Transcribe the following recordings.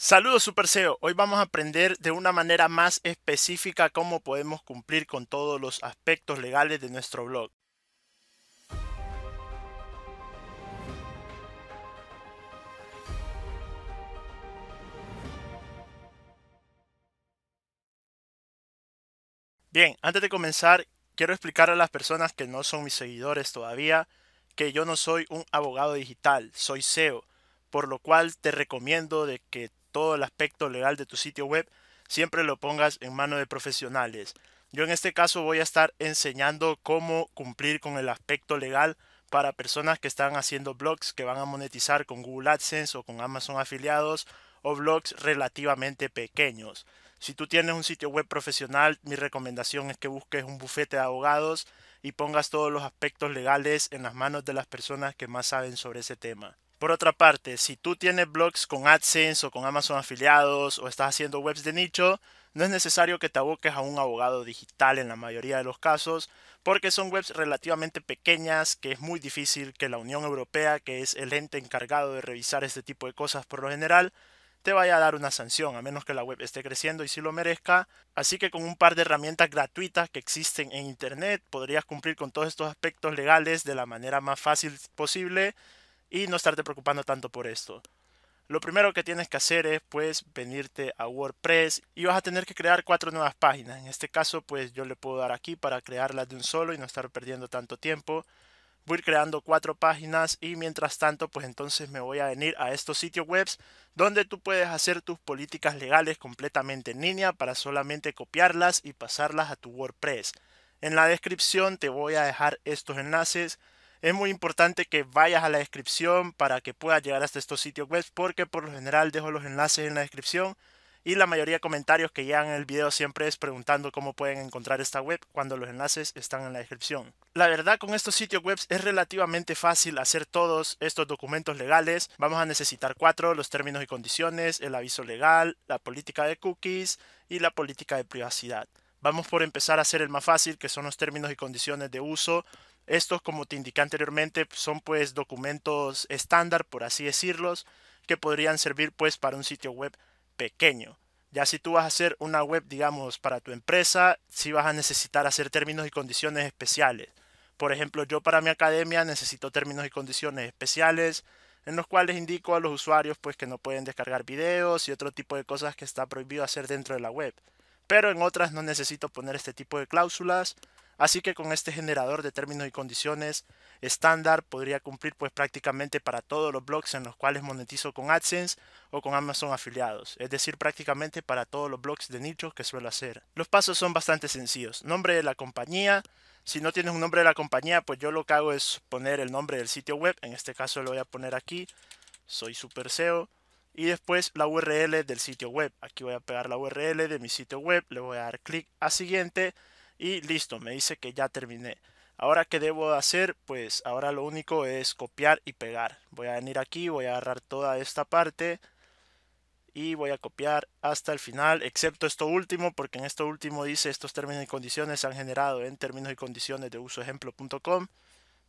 Saludos Super SEO. Hoy vamos a aprender de una manera más específica cómo podemos cumplir con todos los aspectos legales de nuestro blog. Bien, antes de comenzar, quiero explicar a las personas que no son mis seguidores todavía que yo no soy un abogado digital, soy SEO, por lo cual te recomiendo de que todo el aspecto legal de tu sitio web, siempre lo pongas en manos de profesionales. Yo en este caso voy a estar enseñando cómo cumplir con el aspecto legal para personas que están haciendo blogs que van a monetizar con Google AdSense o con Amazon afiliados o blogs relativamente pequeños. Si tú tienes un sitio web profesional, mi recomendación es que busques un bufete de abogados y pongas todos los aspectos legales en las manos de las personas que más saben sobre ese tema. Por otra parte, si tú tienes blogs con AdSense o con Amazon afiliados o estás haciendo webs de nicho, no es necesario que te aboques a un abogado digital en la mayoría de los casos, porque son webs relativamente pequeñas que es muy difícil que la Unión Europea, que es el ente encargado de revisar este tipo de cosas por lo general, te vaya a dar una sanción, a menos que la web esté creciendo y si sí lo merezca. Así que con un par de herramientas gratuitas que existen en Internet podrías cumplir con todos estos aspectos legales de la manera más fácil posible y no estarte preocupando tanto por esto. Lo primero que tienes que hacer es pues, venirte a WordPress y vas a tener que crear cuatro nuevas páginas. En este caso pues yo le puedo dar aquí para crearlas de un solo y no estar perdiendo tanto tiempo. Voy creando cuatro páginas y mientras tanto pues entonces me voy a venir a estos sitios webs donde tú puedes hacer tus políticas legales completamente en línea para solamente copiarlas y pasarlas a tu WordPress. En la descripción te voy a dejar estos enlaces es muy importante que vayas a la descripción para que puedas llegar hasta estos sitios web porque por lo general dejo los enlaces en la descripción y la mayoría de comentarios que llegan en el video siempre es preguntando cómo pueden encontrar esta web cuando los enlaces están en la descripción. La verdad con estos sitios web es relativamente fácil hacer todos estos documentos legales. Vamos a necesitar cuatro, los términos y condiciones, el aviso legal, la política de cookies y la política de privacidad. Vamos por empezar a hacer el más fácil, que son los términos y condiciones de uso estos, como te indiqué anteriormente, son pues documentos estándar, por así decirlos, que podrían servir pues para un sitio web pequeño. Ya si tú vas a hacer una web, digamos, para tu empresa, sí vas a necesitar hacer términos y condiciones especiales. Por ejemplo, yo para mi academia necesito términos y condiciones especiales en los cuales indico a los usuarios pues que no pueden descargar videos y otro tipo de cosas que está prohibido hacer dentro de la web. Pero en otras no necesito poner este tipo de cláusulas Así que con este generador de términos y condiciones estándar podría cumplir pues prácticamente para todos los blogs en los cuales monetizo con AdSense o con Amazon afiliados, es decir, prácticamente para todos los blogs de nicho que suelo hacer. Los pasos son bastante sencillos. Nombre de la compañía, si no tienes un nombre de la compañía, pues yo lo que hago es poner el nombre del sitio web, en este caso lo voy a poner aquí, soy Super SEO y después la URL del sitio web. Aquí voy a pegar la URL de mi sitio web, le voy a dar clic a siguiente y listo, me dice que ya terminé. Ahora, ¿qué debo hacer? Pues ahora lo único es copiar y pegar. Voy a venir aquí, voy a agarrar toda esta parte y voy a copiar hasta el final, excepto esto último, porque en esto último dice estos términos y condiciones se han generado en términos y condiciones de uso ejemplo.com.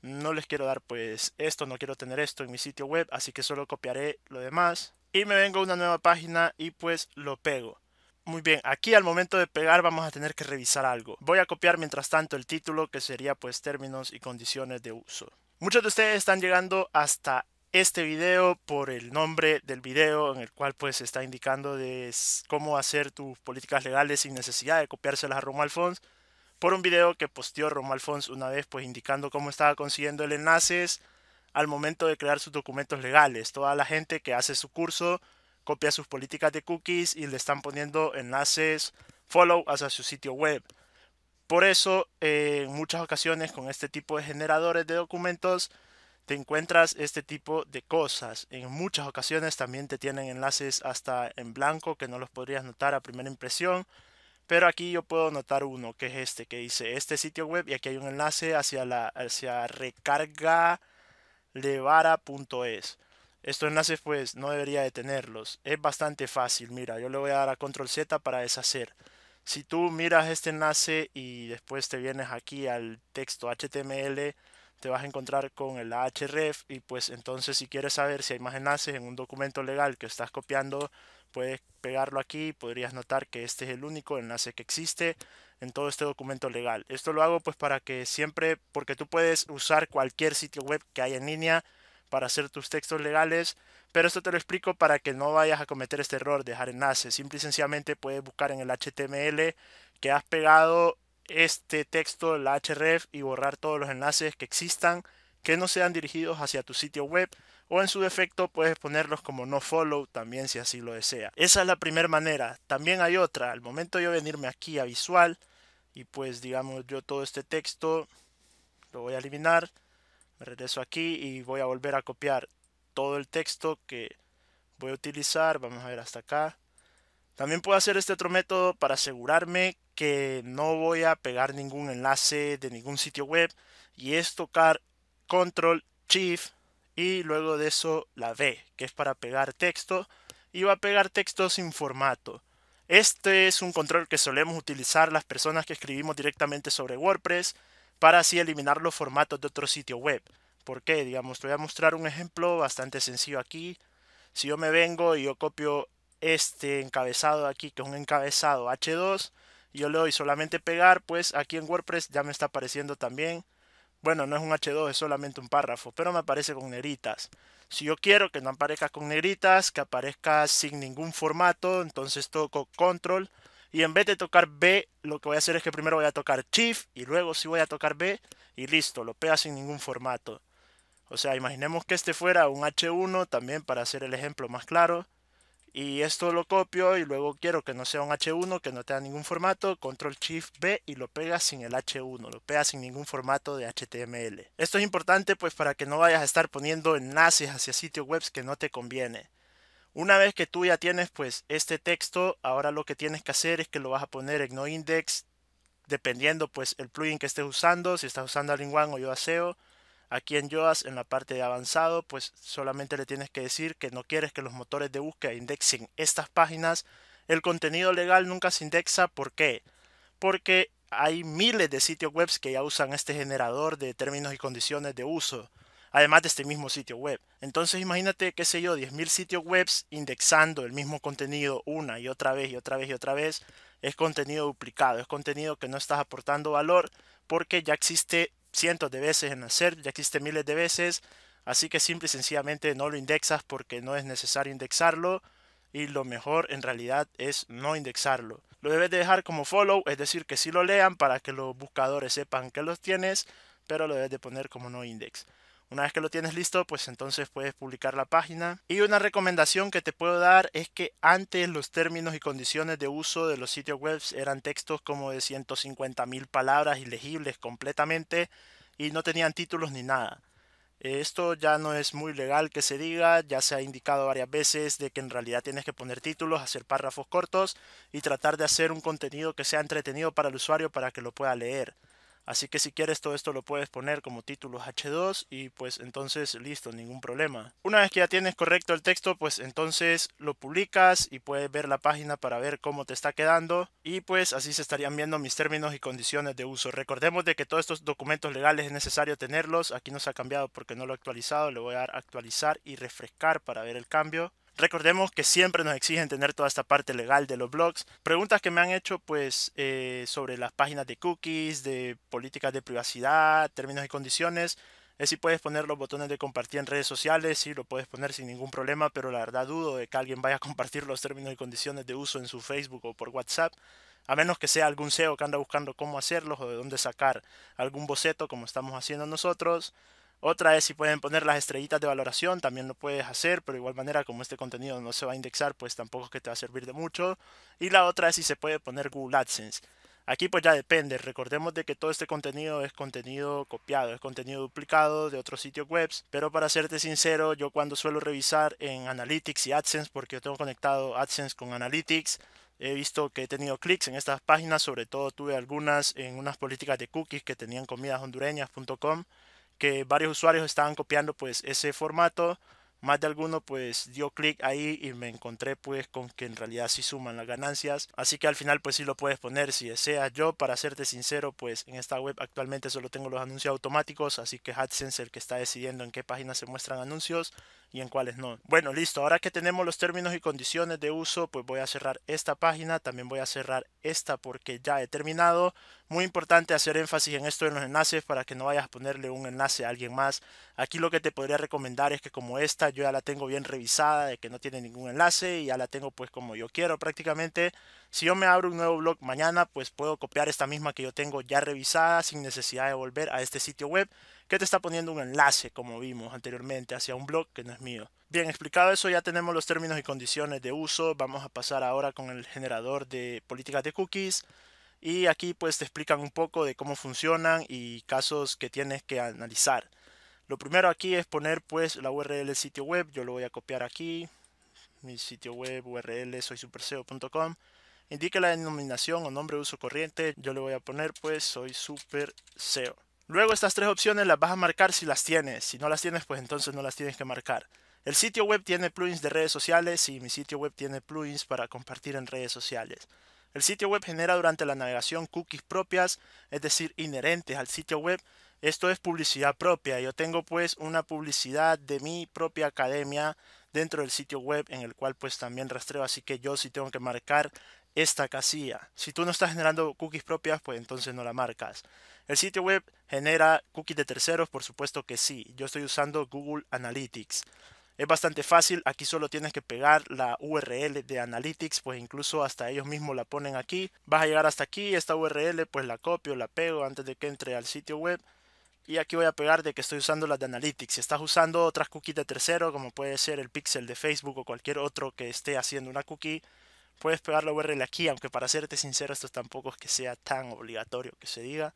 No les quiero dar pues esto, no quiero tener esto en mi sitio web, así que solo copiaré lo demás. Y me vengo a una nueva página y pues lo pego. Muy bien, aquí al momento de pegar vamos a tener que revisar algo. Voy a copiar mientras tanto el título que sería pues términos y condiciones de uso. Muchos de ustedes están llegando hasta este video por el nombre del video en el cual pues está indicando de cómo hacer tus políticas legales sin necesidad de copiárselas a Romuald Fons por un video que posteó Romuald Fons una vez pues indicando cómo estaba consiguiendo el enlaces al momento de crear sus documentos legales. Toda la gente que hace su curso copia sus políticas de cookies y le están poniendo enlaces follow hacia su sitio web. Por eso, eh, en muchas ocasiones con este tipo de generadores de documentos, te encuentras este tipo de cosas. En muchas ocasiones también te tienen enlaces hasta en blanco que no los podrías notar a primera impresión. Pero aquí yo puedo notar uno, que es este, que dice este sitio web y aquí hay un enlace hacia, la, hacia recargalevara.es estos enlaces pues no debería de tenerlos. Es bastante fácil, mira, yo le voy a dar a control Z para deshacer. Si tú miras este enlace y después te vienes aquí al texto HTML, te vas a encontrar con el href y pues entonces si quieres saber si hay más enlaces en un documento legal que estás copiando, puedes pegarlo aquí y podrías notar que este es el único enlace que existe en todo este documento legal. Esto lo hago pues para que siempre, porque tú puedes usar cualquier sitio web que hay en línea para hacer tus textos legales, pero esto te lo explico para que no vayas a cometer este error, de dejar enlaces. Simple y sencillamente puedes buscar en el HTML que has pegado este texto, la href, y borrar todos los enlaces que existan que no sean dirigidos hacia tu sitio web o en su defecto puedes ponerlos como no follow también si así lo desea. Esa es la primera manera. También hay otra. Al momento de yo venirme aquí a visual y pues digamos yo todo este texto lo voy a eliminar me regreso aquí y voy a volver a copiar todo el texto que voy a utilizar, vamos a ver hasta acá. También puedo hacer este otro método para asegurarme que no voy a pegar ningún enlace de ningún sitio web y es tocar control shift y luego de eso la V, que es para pegar texto y va a pegar texto sin formato. Este es un control que solemos utilizar las personas que escribimos directamente sobre WordPress para así eliminar los formatos de otro sitio web. ¿Por qué? Digamos, te voy a mostrar un ejemplo bastante sencillo aquí. Si yo me vengo y yo copio este encabezado aquí, que es un encabezado H2, yo le doy solamente pegar, pues aquí en WordPress ya me está apareciendo también. Bueno, no es un H2, es solamente un párrafo, pero me aparece con negritas. Si yo quiero que no aparezca con negritas, que aparezca sin ningún formato, entonces toco control y en vez de tocar B, lo que voy a hacer es que primero voy a tocar Shift y luego sí voy a tocar B y listo, lo pega sin ningún formato. O sea, imaginemos que este fuera un H1 también para hacer el ejemplo más claro. Y esto lo copio y luego quiero que no sea un H1, que no tenga ningún formato, control shift B y lo pega sin el H1, lo pega sin ningún formato de HTML. Esto es importante pues para que no vayas a estar poniendo enlaces hacia sitios web que no te conviene. Una vez que tú ya tienes pues este texto, ahora lo que tienes que hacer es que lo vas a poner en no index, dependiendo pues el plugin que estés usando, si estás usando Alinguan o Yoaseo. Aquí en Yoas, en la parte de avanzado, pues solamente le tienes que decir que no quieres que los motores de búsqueda indexen estas páginas. El contenido legal nunca se indexa, ¿por qué? Porque hay miles de sitios web que ya usan este generador de términos y condiciones de uso además de este mismo sitio web. Entonces imagínate, qué sé yo, 10.000 sitios web indexando el mismo contenido una y otra vez y otra vez y otra vez. Es contenido duplicado, es contenido que no estás aportando valor porque ya existe cientos de veces en hacer, ya existe miles de veces. Así que simple y sencillamente no lo indexas porque no es necesario indexarlo y lo mejor en realidad es no indexarlo. Lo debes de dejar como follow, es decir, que sí lo lean para que los buscadores sepan que los tienes, pero lo debes de poner como no index. Una vez que lo tienes listo, pues entonces puedes publicar la página. Y una recomendación que te puedo dar es que antes los términos y condiciones de uso de los sitios web eran textos como de 150.000 palabras ilegibles completamente y no tenían títulos ni nada. Esto ya no es muy legal que se diga, ya se ha indicado varias veces de que en realidad tienes que poner títulos, hacer párrafos cortos y tratar de hacer un contenido que sea entretenido para el usuario para que lo pueda leer. Así que si quieres todo esto lo puedes poner como título H2 y pues entonces listo, ningún problema. Una vez que ya tienes correcto el texto, pues entonces lo publicas y puedes ver la página para ver cómo te está quedando y pues así se estarían viendo mis términos y condiciones de uso. Recordemos de que todos estos documentos legales es necesario tenerlos. Aquí nos ha cambiado porque no lo he actualizado. Le voy a dar actualizar y refrescar para ver el cambio. Recordemos que siempre nos exigen tener toda esta parte legal de los blogs. Preguntas que me han hecho pues eh, sobre las páginas de cookies, de políticas de privacidad, términos y condiciones. Es si puedes poner los botones de compartir en redes sociales, sí lo puedes poner sin ningún problema, pero la verdad dudo de que alguien vaya a compartir los términos y condiciones de uso en su Facebook o por WhatsApp, a menos que sea algún SEO que anda buscando cómo hacerlos o de dónde sacar algún boceto como estamos haciendo nosotros. Otra es si pueden poner las estrellitas de valoración, también lo puedes hacer, pero de igual manera como este contenido no se va a indexar, pues tampoco es que te va a servir de mucho. Y la otra es si se puede poner Google AdSense. Aquí pues ya depende, recordemos de que todo este contenido es contenido copiado, es contenido duplicado de otros sitios web, pero para serte sincero, yo cuando suelo revisar en Analytics y AdSense, porque yo tengo conectado AdSense con Analytics, he visto que he tenido clics en estas páginas, sobre todo tuve algunas en unas políticas de cookies que tenían hondureñas.com que varios usuarios estaban copiando pues ese formato. Más de alguno pues dio clic ahí y me encontré pues con que en realidad sí suman las ganancias. Así que al final pues sí lo puedes poner si deseas. Yo para serte sincero pues en esta web actualmente solo tengo los anuncios automáticos. Así que es AdSense el que está decidiendo en qué página se muestran anuncios y en cuáles no. Bueno, listo. Ahora que tenemos los términos y condiciones de uso, pues voy a cerrar esta página. También voy a cerrar esta porque ya he terminado. Muy importante hacer énfasis en esto en los enlaces para que no vayas a ponerle un enlace a alguien más. Aquí lo que te podría recomendar es que como esta yo ya la tengo bien revisada, de que no tiene ningún enlace y ya la tengo pues como yo quiero prácticamente. Si yo me abro un nuevo blog mañana, pues puedo copiar esta misma que yo tengo ya revisada sin necesidad de volver a este sitio web que te está poniendo un enlace, como vimos anteriormente, hacia un blog que no es mío. Bien, explicado eso, ya tenemos los términos y condiciones de uso. Vamos a pasar ahora con el generador de políticas de cookies. Y aquí pues te explican un poco de cómo funcionan y casos que tienes que analizar. Lo primero aquí es poner pues la URL del sitio web. Yo lo voy a copiar aquí. Mi sitio web URL soysuperseo.com. Indique la denominación o nombre de uso corriente. Yo le voy a poner pues soy superseo. Luego estas tres opciones las vas a marcar si las tienes. Si no las tienes, pues entonces no las tienes que marcar. El sitio web tiene plugins de redes sociales y mi sitio web tiene plugins para compartir en redes sociales. El sitio web genera durante la navegación cookies propias, es decir, inherentes al sitio web. Esto es publicidad propia. Yo tengo pues una publicidad de mi propia academia dentro del sitio web en el cual pues también rastreo, así que yo sí tengo que marcar esta casilla. Si tú no estás generando cookies propias, pues entonces no la marcas. ¿El sitio web genera cookies de terceros? Por supuesto que sí. Yo estoy usando Google Analytics. Es bastante fácil, aquí solo tienes que pegar la URL de Analytics, pues incluso hasta ellos mismos la ponen aquí. Vas a llegar hasta aquí, esta URL pues la copio, la pego antes de que entre al sitio web. Y aquí voy a pegar de que estoy usando la de Analytics. Si estás usando otras cookies de terceros, como puede ser el pixel de Facebook o cualquier otro que esté haciendo una cookie, puedes pegar la URL aquí, aunque para serte sincero esto tampoco es que sea tan obligatorio que se diga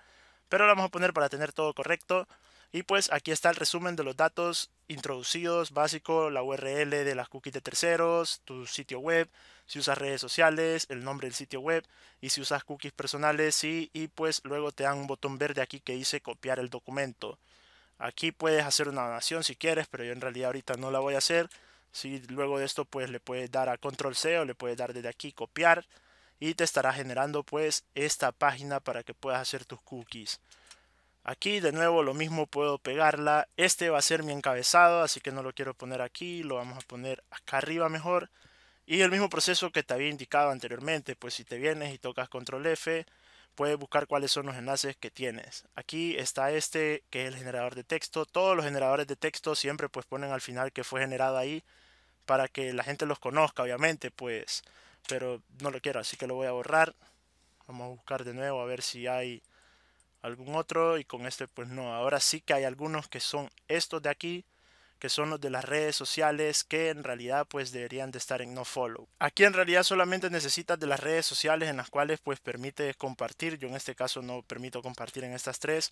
pero lo vamos a poner para tener todo correcto. Y pues aquí está el resumen de los datos introducidos, básico, la URL de las cookies de terceros, tu sitio web, si usas redes sociales, el nombre del sitio web y si usas cookies personales, sí, y pues luego te dan un botón verde aquí que dice copiar el documento. Aquí puedes hacer una donación si quieres, pero yo en realidad ahorita no la voy a hacer. Si luego de esto pues le puedes dar a control C o le puedes dar desde aquí copiar y te estará generando pues esta página para que puedas hacer tus cookies. Aquí de nuevo lo mismo puedo pegarla. Este va a ser mi encabezado, así que no lo quiero poner aquí, lo vamos a poner acá arriba mejor. Y el mismo proceso que te había indicado anteriormente, pues si te vienes y tocas control F, puedes buscar cuáles son los enlaces que tienes. Aquí está este, que es el generador de texto. Todos los generadores de texto siempre pues ponen al final que fue generado ahí para que la gente los conozca, obviamente, pues pero no lo quiero, así que lo voy a borrar. Vamos a buscar de nuevo a ver si hay algún otro y con este pues no. Ahora sí que hay algunos que son estos de aquí, que son los de las redes sociales que en realidad pues deberían de estar en no follow. Aquí en realidad solamente necesitas de las redes sociales en las cuales pues permite compartir. Yo en este caso no permito compartir en estas tres,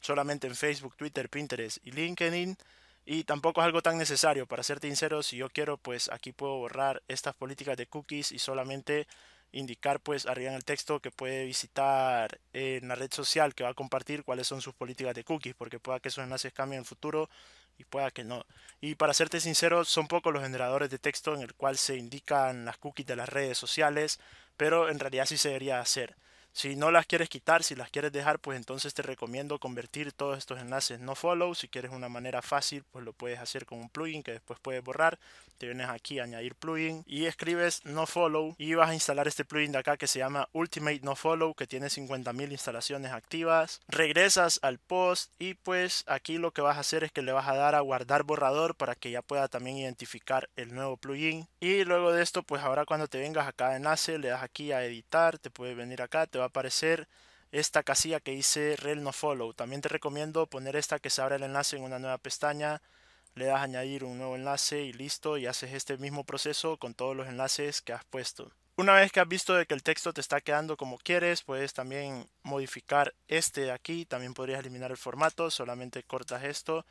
solamente en Facebook, Twitter, Pinterest y LinkedIn. Y tampoco es algo tan necesario, para ser sincero, si yo quiero, pues aquí puedo borrar estas políticas de cookies y solamente indicar pues arriba en el texto que puede visitar en la red social que va a compartir cuáles son sus políticas de cookies, porque pueda que esos enlaces cambien en el futuro y pueda que no. Y para serte sincero, son pocos los generadores de texto en el cual se indican las cookies de las redes sociales, pero en realidad sí se debería hacer. Si no las quieres quitar, si las quieres dejar, pues entonces te recomiendo convertir todos estos enlaces no follow. Si quieres una manera fácil, pues lo puedes hacer con un plugin que después puedes borrar. Te vienes aquí, añadir plugin y escribes no follow y vas a instalar este plugin de acá que se llama Ultimate No Follow que tiene 50.000 instalaciones activas. Regresas al post y pues aquí lo que vas a hacer es que le vas a dar a guardar borrador para que ya pueda también identificar el nuevo plugin. Y luego de esto, pues ahora cuando te vengas a cada enlace, le das aquí a editar, te puedes venir acá, te va a aparecer esta casilla que dice rel no follow. También te recomiendo poner esta que se abre el enlace en una nueva pestaña. Le das añadir un nuevo enlace y listo. Y haces este mismo proceso con todos los enlaces que has puesto. Una vez que has visto de que el texto te está quedando como quieres, puedes también modificar este de aquí. También podrías eliminar el formato. Solamente cortas esto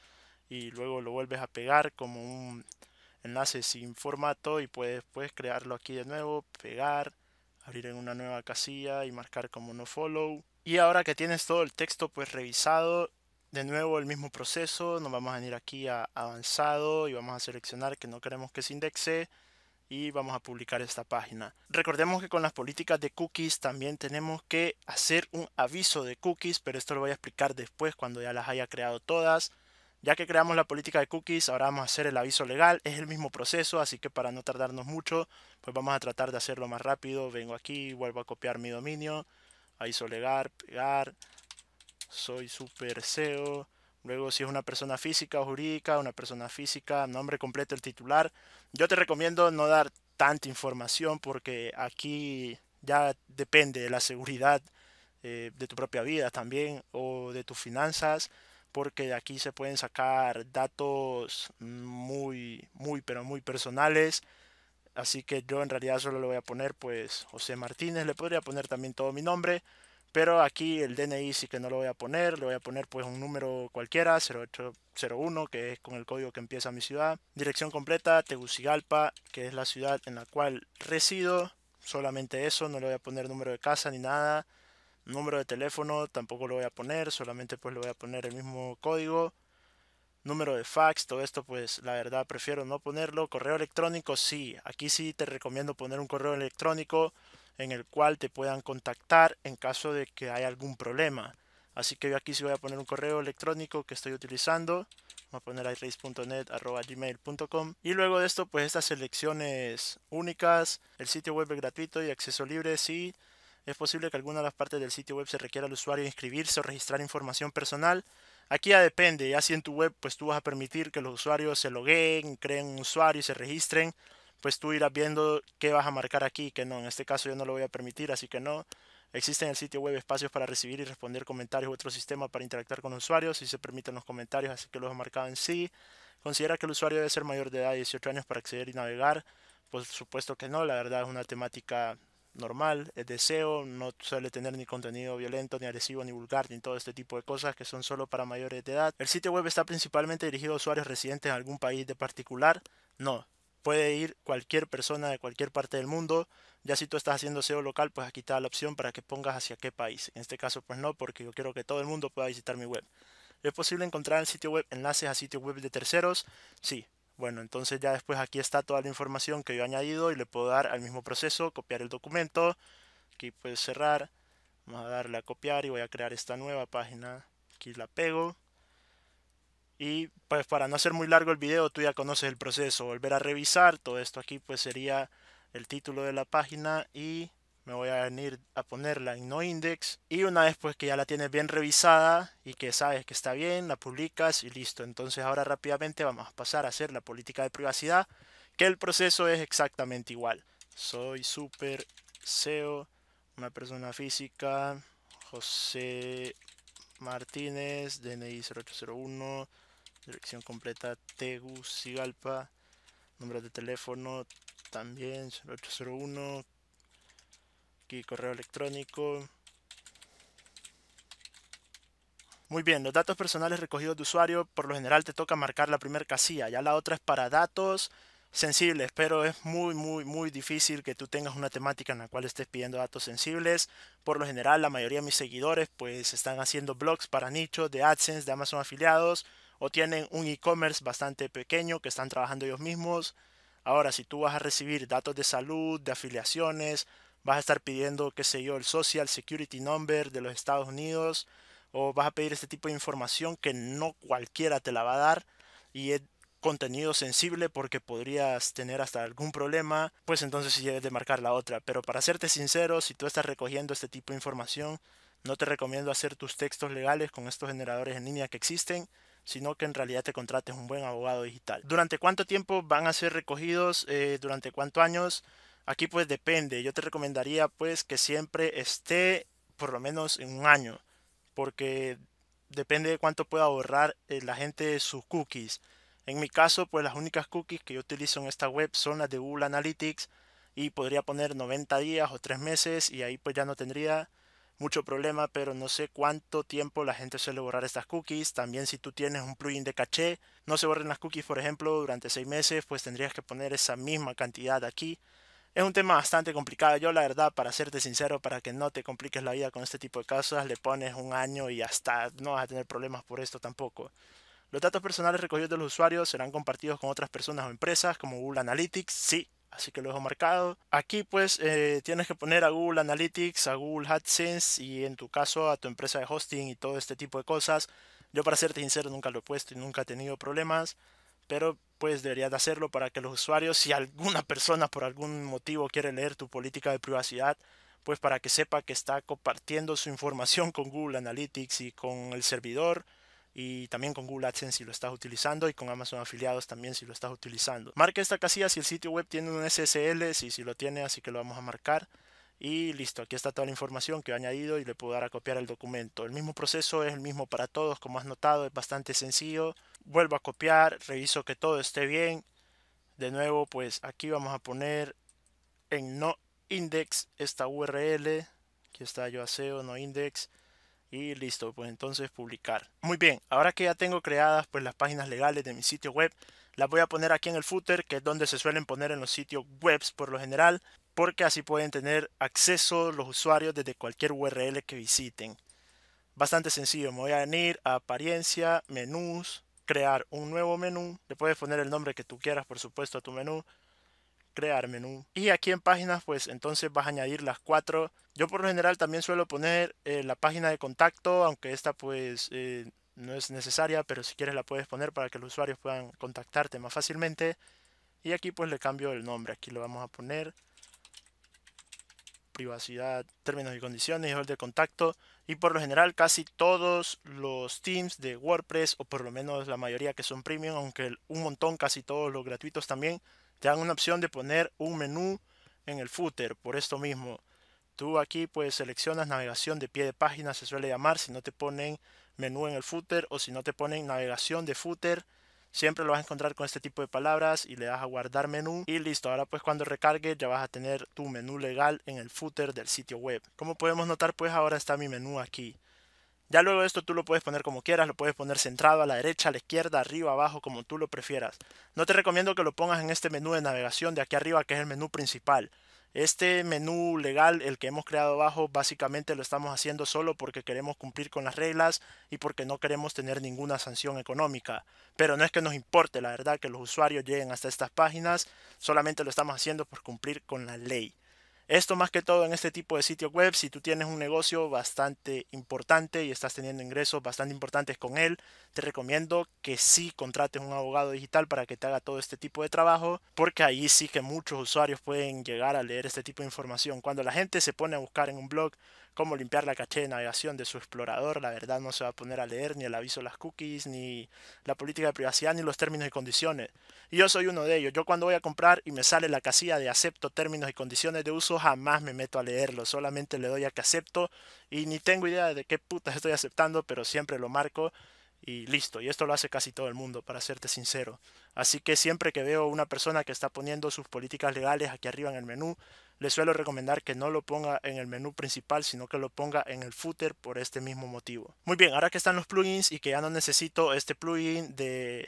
y luego lo vuelves a pegar como un enlace sin formato. Y puedes, puedes crearlo aquí de nuevo, pegar abrir en una nueva casilla y marcar como no follow. Y ahora que tienes todo el texto pues revisado, de nuevo el mismo proceso, nos vamos a venir aquí a avanzado y vamos a seleccionar que no queremos que se indexe y vamos a publicar esta página. Recordemos que con las políticas de cookies también tenemos que hacer un aviso de cookies, pero esto lo voy a explicar después cuando ya las haya creado todas. Ya que creamos la política de cookies, ahora vamos a hacer el aviso legal. Es el mismo proceso, así que para no tardarnos mucho, pues vamos a tratar de hacerlo más rápido. Vengo aquí, vuelvo a copiar mi dominio, aviso legal, pegar, soy super SEO. Luego si es una persona física o jurídica, una persona física, nombre completo, el titular. Yo te recomiendo no dar tanta información porque aquí ya depende de la seguridad eh, de tu propia vida también o de tus finanzas porque de aquí se pueden sacar datos muy, muy, pero muy personales. Así que yo en realidad solo le voy a poner pues José Martínez, le podría poner también todo mi nombre, pero aquí el DNI sí que no lo voy a poner, le voy a poner pues un número cualquiera, 0801, que es con el código que empieza mi ciudad. Dirección completa, Tegucigalpa, que es la ciudad en la cual resido, solamente eso, no le voy a poner número de casa ni nada. Número de teléfono tampoco lo voy a poner, solamente pues le voy a poner el mismo código. Número de fax, todo esto pues la verdad prefiero no ponerlo. Correo electrónico, sí, aquí sí te recomiendo poner un correo electrónico en el cual te puedan contactar en caso de que haya algún problema. Así que yo aquí sí voy a poner un correo electrónico que estoy utilizando. Voy a poner gmail.com Y luego de esto, pues estas selecciones únicas, el sitio web es gratuito y acceso libre, sí. Es posible que alguna de las partes del sitio web se requiera al usuario inscribirse o registrar información personal. Aquí ya depende, ya si en tu web pues tú vas a permitir que los usuarios se logueen, creen un usuario y se registren, pues tú irás viendo qué vas a marcar aquí que no. En este caso yo no lo voy a permitir, así que no. Existen en el sitio web espacios para recibir y responder comentarios u otro sistema para interactuar con usuarios, si se permiten los comentarios, así que los he marcado en sí. Considera que el usuario debe ser mayor de edad, 18 años, para acceder y navegar. Por supuesto que no, la verdad es una temática normal. El deseo no suele tener ni contenido violento, ni agresivo, ni vulgar, ni todo este tipo de cosas que son solo para mayores de edad. El sitio web está principalmente dirigido a usuarios residentes en algún país de particular. No, puede ir cualquier persona de cualquier parte del mundo. Ya si tú estás haciendo SEO local, pues aquí está la opción para que pongas hacia qué país. En este caso, pues no, porque yo quiero que todo el mundo pueda visitar mi web. ¿Es posible encontrar en el sitio web enlaces a sitios web de terceros? Sí, bueno, entonces ya después aquí está toda la información que yo he añadido y le puedo dar al mismo proceso, copiar el documento. Aquí puedes cerrar. Vamos a darle a copiar y voy a crear esta nueva página. Aquí la pego. Y pues para no hacer muy largo el video, tú ya conoces el proceso. Volver a revisar todo esto aquí pues sería el título de la página y me voy a venir a ponerla en no index y una vez pues que ya la tienes bien revisada y que sabes que está bien, la publicas y listo. Entonces ahora rápidamente vamos a pasar a hacer la política de privacidad, que el proceso es exactamente igual. Soy super SEO, una persona física, José Martínez, DNI 0801, dirección completa Tegucigalpa, número de teléfono también 0801, correo electrónico. Muy bien, los datos personales recogidos de usuario, por lo general te toca marcar la primera casilla, ya la otra es para datos sensibles, pero es muy, muy, muy difícil que tú tengas una temática en la cual estés pidiendo datos sensibles. Por lo general, la mayoría de mis seguidores pues están haciendo blogs para nichos de AdSense, de Amazon afiliados, o tienen un e-commerce bastante pequeño que están trabajando ellos mismos. Ahora, si tú vas a recibir datos de salud, de afiliaciones, vas a estar pidiendo, qué sé yo, el Social Security Number de los Estados Unidos o vas a pedir este tipo de información que no cualquiera te la va a dar y es contenido sensible porque podrías tener hasta algún problema, pues entonces sí debes de marcar la otra. Pero para serte sincero, si tú estás recogiendo este tipo de información, no te recomiendo hacer tus textos legales con estos generadores en línea que existen, sino que en realidad te contrates un buen abogado digital. ¿Durante cuánto tiempo van a ser recogidos? Eh, ¿Durante cuántos años? Aquí pues depende, yo te recomendaría pues que siempre esté por lo menos en un año, porque depende de cuánto pueda borrar eh, la gente sus cookies. En mi caso, pues las únicas cookies que yo utilizo en esta web son las de Google Analytics y podría poner 90 días o 3 meses y ahí pues ya no tendría mucho problema, pero no sé cuánto tiempo la gente suele borrar estas cookies. También si tú tienes un plugin de caché, no se borren las cookies, por ejemplo, durante 6 meses, pues tendrías que poner esa misma cantidad aquí. Es un tema bastante complicado. Yo la verdad, para serte sincero, para que no te compliques la vida con este tipo de cosas, le pones un año y hasta no vas a tener problemas por esto tampoco. Los datos personales recogidos de los usuarios serán compartidos con otras personas o empresas como Google Analytics, sí, así que lo dejo marcado. Aquí pues eh, tienes que poner a Google Analytics, a Google AdSense y en tu caso a tu empresa de hosting y todo este tipo de cosas. Yo para serte sincero nunca lo he puesto y nunca he tenido problemas pero pues deberías de hacerlo para que los usuarios, si alguna persona por algún motivo quiere leer tu política de privacidad, pues para que sepa que está compartiendo su información con Google Analytics y con el servidor y también con Google AdSense si lo estás utilizando y con Amazon afiliados también si lo estás utilizando. Marca esta casilla si el sitio web tiene un SSL, si, si lo tiene, así que lo vamos a marcar. Y listo, aquí está toda la información que he añadido y le puedo dar a copiar el documento. El mismo proceso es el mismo para todos, como has notado, es bastante sencillo vuelvo a copiar, reviso que todo esté bien. De nuevo, pues aquí vamos a poner en no index esta URL. Aquí está yo aseo no index. Y listo, pues entonces publicar. Muy bien, ahora que ya tengo creadas pues las páginas legales de mi sitio web, las voy a poner aquí en el footer, que es donde se suelen poner en los sitios webs por lo general, porque así pueden tener acceso los usuarios desde cualquier URL que visiten. Bastante sencillo, me voy a venir a apariencia, menús, crear un nuevo menú. Le puedes poner el nombre que tú quieras, por supuesto, a tu menú. Crear menú. Y aquí en páginas, pues entonces vas a añadir las cuatro. Yo por lo general también suelo poner eh, la página de contacto, aunque esta pues eh, no es necesaria, pero si quieres la puedes poner para que los usuarios puedan contactarte más fácilmente. Y aquí pues le cambio el nombre. Aquí lo vamos a poner privacidad, términos y condiciones, el de contacto. Y por lo general casi todos los teams de WordPress, o por lo menos la mayoría que son premium, aunque un montón, casi todos los gratuitos también, te dan una opción de poner un menú en el footer, por esto mismo. Tú aquí pues seleccionas navegación de pie de página, se suele llamar, si no te ponen menú en el footer o si no te ponen navegación de footer Siempre lo vas a encontrar con este tipo de palabras y le das a guardar menú y listo. Ahora pues cuando recargue ya vas a tener tu menú legal en el footer del sitio web. Como podemos notar pues ahora está mi menú aquí. Ya luego de esto tú lo puedes poner como quieras, lo puedes poner centrado a la derecha, a la izquierda, arriba, abajo, como tú lo prefieras. No te recomiendo que lo pongas en este menú de navegación de aquí arriba que es el menú principal. Este menú legal, el que hemos creado abajo, básicamente lo estamos haciendo solo porque queremos cumplir con las reglas y porque no queremos tener ninguna sanción económica. Pero no es que nos importe, la verdad, que los usuarios lleguen hasta estas páginas, solamente lo estamos haciendo por cumplir con la ley. Esto más que todo en este tipo de sitio web, si tú tienes un negocio bastante importante y estás teniendo ingresos bastante importantes con él, te recomiendo que sí contrates un abogado digital para que te haga todo este tipo de trabajo, porque ahí sí que muchos usuarios pueden llegar a leer este tipo de información. Cuando la gente se pone a buscar en un blog cómo limpiar la caché de navegación de su explorador. La verdad no se va a poner a leer ni el aviso de las cookies, ni la política de privacidad, ni los términos y condiciones. Y yo soy uno de ellos. Yo cuando voy a comprar y me sale la casilla de acepto términos y condiciones de uso, jamás me meto a leerlo. Solamente le doy a que acepto y ni tengo idea de qué putas estoy aceptando, pero siempre lo marco y listo. Y esto lo hace casi todo el mundo, para serte sincero. Así que siempre que veo una persona que está poniendo sus políticas legales aquí arriba en el menú, le suelo recomendar que no lo ponga en el menú principal, sino que lo ponga en el footer por este mismo motivo. Muy bien, ahora que están los plugins y que ya no necesito este plugin de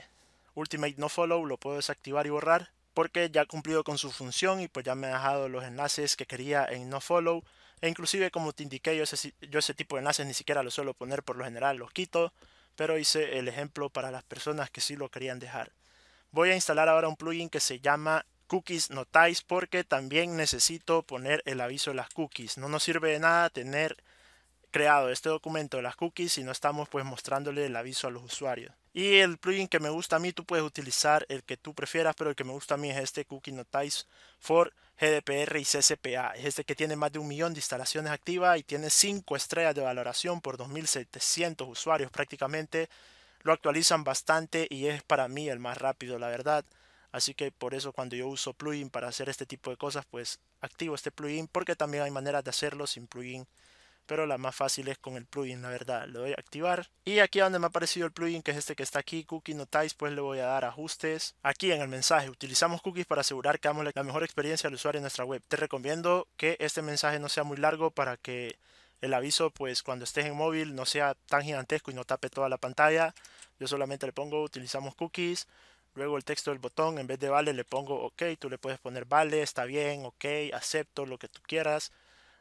Ultimate No Follow, lo puedo desactivar y borrar porque ya ha cumplido con su función y pues ya me ha dejado los enlaces que quería en No Follow. E inclusive como te indiqué, yo ese, yo ese tipo de enlaces ni siquiera los suelo poner por lo general, los quito, pero hice el ejemplo para las personas que sí lo querían dejar. Voy a instalar ahora un plugin que se llama cookies notais porque también necesito poner el aviso de las cookies. No nos sirve de nada tener creado este documento de las cookies si no estamos pues mostrándole el aviso a los usuarios. Y el plugin que me gusta a mí, tú puedes utilizar el que tú prefieras, pero el que me gusta a mí es este Cookie Notice for GDPR y CCPA. Es este que tiene más de un millón de instalaciones activas y tiene 5 estrellas de valoración por 2.700 usuarios prácticamente. Lo actualizan bastante y es para mí el más rápido, la verdad. Así que por eso cuando yo uso plugin para hacer este tipo de cosas, pues activo este plugin porque también hay maneras de hacerlo sin plugin. Pero la más fácil es con el plugin, la verdad. Le doy a activar. Y aquí donde me ha aparecido el plugin, que es este que está aquí, Cookie Notice, pues le voy a dar ajustes. Aquí en el mensaje, utilizamos cookies para asegurar que damos la mejor experiencia al usuario en nuestra web. Te recomiendo que este mensaje no sea muy largo para que el aviso pues cuando estés en móvil no sea tan gigantesco y no tape toda la pantalla. Yo solamente le pongo utilizamos cookies Luego el texto del botón, en vez de vale, le pongo OK. Tú le puedes poner vale, está bien, OK, acepto, lo que tú quieras.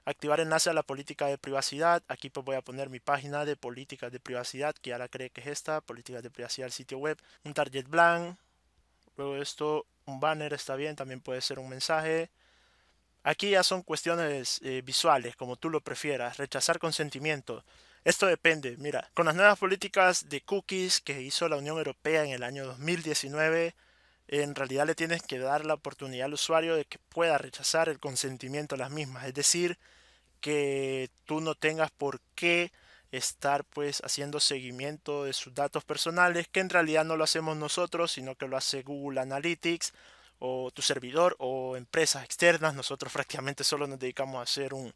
Activar enlace a la política de privacidad. Aquí pues voy a poner mi página de políticas de privacidad, que ahora cree que es esta, políticas de privacidad del sitio web. Un target blank. Luego esto, un banner está bien, también puede ser un mensaje. Aquí ya son cuestiones eh, visuales, como tú lo prefieras. Rechazar consentimiento. Esto depende, mira, con las nuevas políticas de cookies que hizo la Unión Europea en el año 2019, en realidad le tienes que dar la oportunidad al usuario de que pueda rechazar el consentimiento a las mismas, es decir, que tú no tengas por qué estar pues haciendo seguimiento de sus datos personales, que en realidad no lo hacemos nosotros, sino que lo hace Google Analytics o tu servidor o empresas externas. Nosotros prácticamente solo nos dedicamos a hacer un,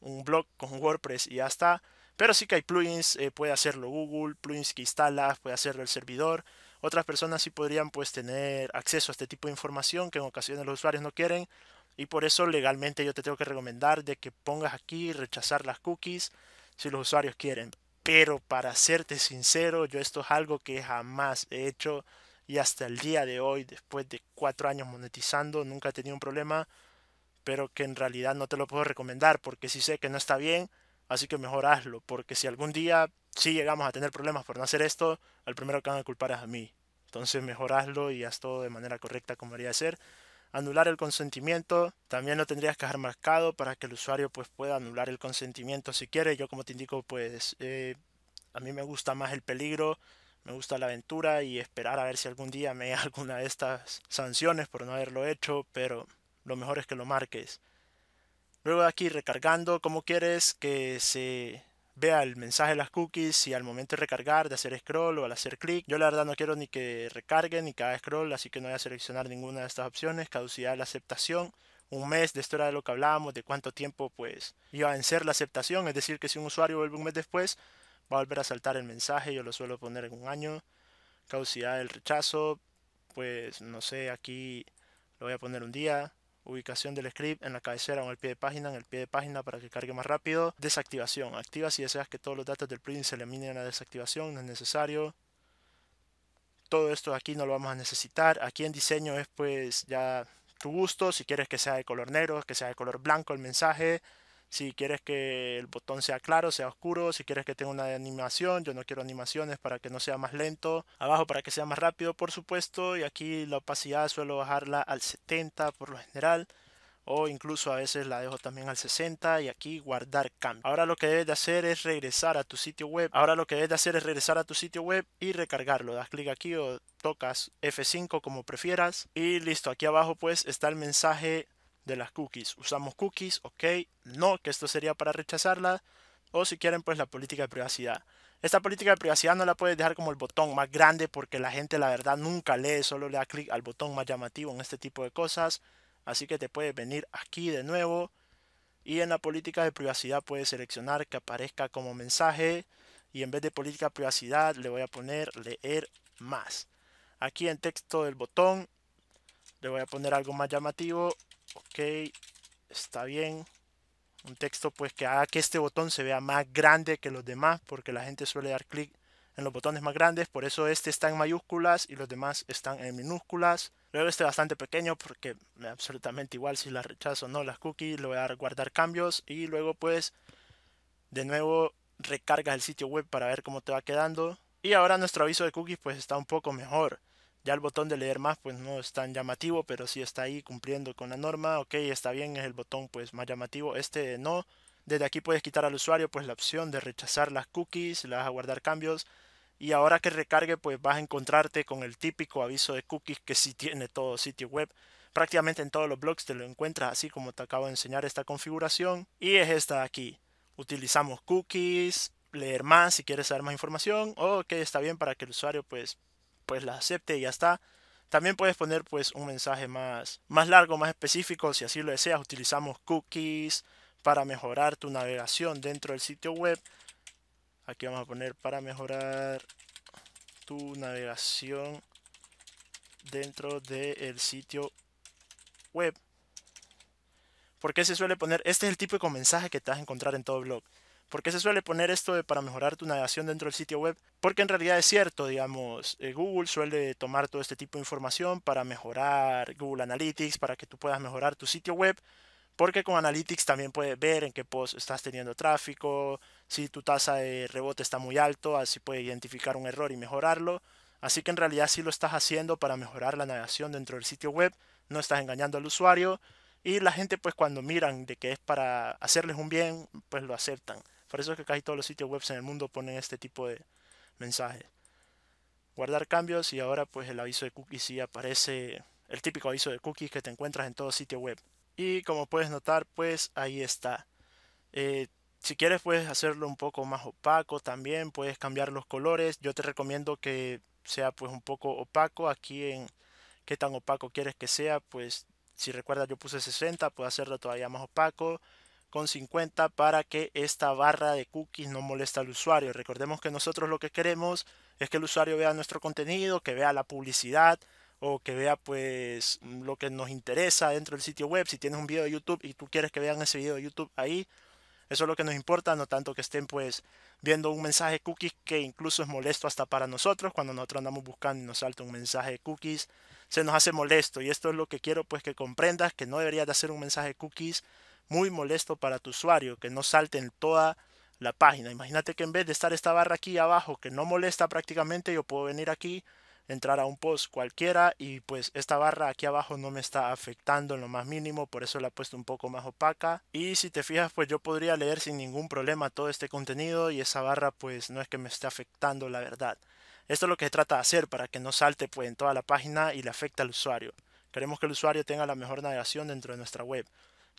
un blog con WordPress y ya está. Pero sí que hay plugins, eh, puede hacerlo Google, plugins que instalas, puede hacerlo el servidor. Otras personas sí podrían pues tener acceso a este tipo de información que en ocasiones los usuarios no quieren. Y por eso legalmente yo te tengo que recomendar de que pongas aquí rechazar las cookies si los usuarios quieren. Pero para serte sincero, yo esto es algo que jamás he hecho y hasta el día de hoy, después de cuatro años monetizando, nunca he tenido un problema, pero que en realidad no te lo puedo recomendar porque si sé que no está bien, Así que mejor hazlo, porque si algún día sí llegamos a tener problemas por no hacer esto, al primero que van a culpar es a mí. Entonces mejor hazlo y haz todo de manera correcta como debería ser. Anular el consentimiento, también lo tendrías que dejar marcado para que el usuario pues, pueda anular el consentimiento si quiere. Yo como te indico, pues eh, a mí me gusta más el peligro, me gusta la aventura y esperar a ver si algún día me da alguna de estas sanciones por no haberlo hecho, pero lo mejor es que lo marques. Luego aquí recargando, ¿cómo quieres que se vea el mensaje de las cookies y al momento de recargar, de hacer scroll o al hacer clic. Yo la verdad no quiero ni que recargue ni que haga scroll, así que no voy a seleccionar ninguna de estas opciones. Caducidad de la aceptación, un mes, de esto era de lo que hablábamos, de cuánto tiempo pues iba a vencer la aceptación. Es decir, que si un usuario vuelve un mes después, va a volver a saltar el mensaje, yo lo suelo poner en un año. Caducidad del rechazo, pues no sé, aquí lo voy a poner un día ubicación del script en la cabecera o en el pie de página, en el pie de página para que cargue más rápido. Desactivación. Activa si deseas que todos los datos del print se eliminen a la desactivación, no es necesario. Todo esto aquí no lo vamos a necesitar. Aquí en diseño es pues ya tu gusto, si quieres que sea de color negro, que sea de color blanco el mensaje, si quieres que el botón sea claro, sea oscuro, si quieres que tenga una animación, yo no quiero animaciones para que no sea más lento, abajo para que sea más rápido por supuesto y aquí la opacidad suelo bajarla al 70 por lo general o incluso a veces la dejo también al 60 y aquí guardar cambio. Ahora lo que debes de hacer es regresar a tu sitio web. Ahora lo que debes de hacer es regresar a tu sitio web y recargarlo. Das clic aquí o tocas F5 como prefieras y listo. Aquí abajo pues está el mensaje de las cookies. Usamos cookies, ok, no, que esto sería para rechazarla. O si quieren, pues la política de privacidad. Esta política de privacidad no la puedes dejar como el botón más grande porque la gente la verdad nunca lee, solo le da clic al botón más llamativo en este tipo de cosas. Así que te puedes venir aquí de nuevo y en la política de privacidad puedes seleccionar que aparezca como mensaje y en vez de política de privacidad le voy a poner leer más. Aquí en texto del botón le voy a poner algo más llamativo Ok, está bien. Un texto pues que haga que este botón se vea más grande que los demás, porque la gente suele dar clic en los botones más grandes, por eso este está en mayúsculas y los demás están en minúsculas. Luego este bastante pequeño porque me absolutamente igual si las rechazo o no las cookies, le voy a dar guardar cambios y luego pues de nuevo recargas el sitio web para ver cómo te va quedando. Y ahora nuestro aviso de cookies pues está un poco mejor. Ya el botón de leer más pues no es tan llamativo, pero si sí está ahí cumpliendo con la norma, ok, está bien, es el botón pues más llamativo. Este no, desde aquí puedes quitar al usuario pues la opción de rechazar las cookies, las a guardar cambios. Y ahora que recargue pues vas a encontrarte con el típico aviso de cookies que sí tiene todo sitio web. Prácticamente en todos los blogs te lo encuentras así como te acabo de enseñar esta configuración. Y es esta de aquí. Utilizamos cookies, leer más si quieres saber más información o está bien para que el usuario pues pues la acepte y ya está. También puedes poner pues un mensaje más, más largo, más específico si así lo deseas. Utilizamos cookies para mejorar tu navegación dentro del sitio web. Aquí vamos a poner para mejorar tu navegación dentro del sitio web. Porque se suele poner? Este es el de mensaje que te vas a encontrar en todo blog. ¿Por qué se suele poner esto de para mejorar tu navegación dentro del sitio web? Porque en realidad es cierto, digamos, eh, Google suele tomar todo este tipo de información para mejorar Google Analytics, para que tú puedas mejorar tu sitio web, porque con Analytics también puedes ver en qué post estás teniendo tráfico, si tu tasa de rebote está muy alto, así puedes identificar un error y mejorarlo. Así que en realidad sí lo estás haciendo para mejorar la navegación dentro del sitio web, no estás engañando al usuario y la gente pues cuando miran de que es para hacerles un bien, pues lo aceptan. Por eso es que casi todos los sitios web en el mundo ponen este tipo de mensajes. Guardar cambios y ahora pues el aviso de cookies sí aparece, el típico aviso de cookies que te encuentras en todo sitio web. Y como puedes notar pues ahí está. Eh, si quieres puedes hacerlo un poco más opaco también, puedes cambiar los colores. Yo te recomiendo que sea pues un poco opaco aquí en qué tan opaco quieres que sea, pues si recuerdas yo puse 60, puedo hacerlo todavía más opaco con 50 para que esta barra de cookies no moleste al usuario. Recordemos que nosotros lo que queremos es que el usuario vea nuestro contenido, que vea la publicidad o que vea pues lo que nos interesa dentro del sitio web. Si tienes un video de YouTube y tú quieres que vean ese video de YouTube ahí, eso es lo que nos importa, no tanto que estén pues viendo un mensaje cookies que incluso es molesto hasta para nosotros cuando nosotros andamos buscando y nos salta un mensaje de cookies, se nos hace molesto y esto es lo que quiero pues que comprendas que no deberías de hacer un mensaje cookies muy molesto para tu usuario, que no salte en toda la página. Imagínate que en vez de estar esta barra aquí abajo, que no molesta prácticamente, yo puedo venir aquí, entrar a un post cualquiera y pues esta barra aquí abajo no me está afectando en lo más mínimo, por eso la he puesto un poco más opaca. Y si te fijas, pues yo podría leer sin ningún problema todo este contenido y esa barra pues no es que me esté afectando la verdad. Esto es lo que se trata de hacer para que no salte pues en toda la página y le afecte al usuario. Queremos que el usuario tenga la mejor navegación dentro de nuestra web.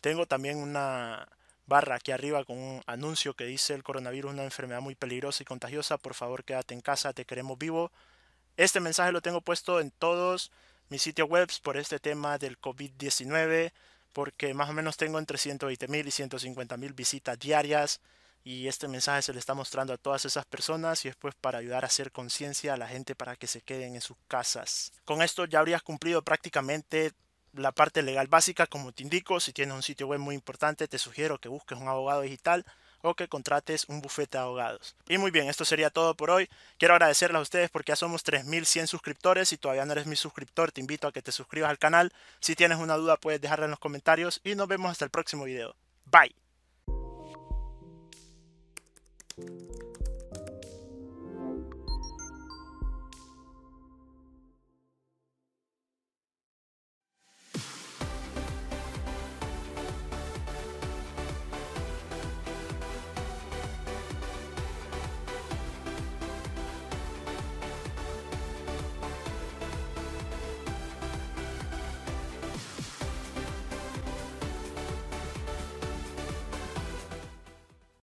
Tengo también una barra aquí arriba con un anuncio que dice el coronavirus es una enfermedad muy peligrosa y contagiosa, por favor quédate en casa, te queremos vivo. Este mensaje lo tengo puesto en todos mis sitios web por este tema del COVID-19, porque más o menos tengo entre 120.000 y 150.000 visitas diarias y este mensaje se le está mostrando a todas esas personas y después para ayudar a hacer conciencia a la gente para que se queden en sus casas. Con esto ya habrías cumplido prácticamente la parte legal básica, como te indico, si tienes un sitio web muy importante, te sugiero que busques un abogado digital o que contrates un bufete de abogados. Y muy bien, esto sería todo por hoy. Quiero agradecerles a ustedes porque ya somos 3100 suscriptores. y todavía no eres mi suscriptor, te invito a que te suscribas al canal. Si tienes una duda, puedes dejarla en los comentarios y nos vemos hasta el próximo video. Bye.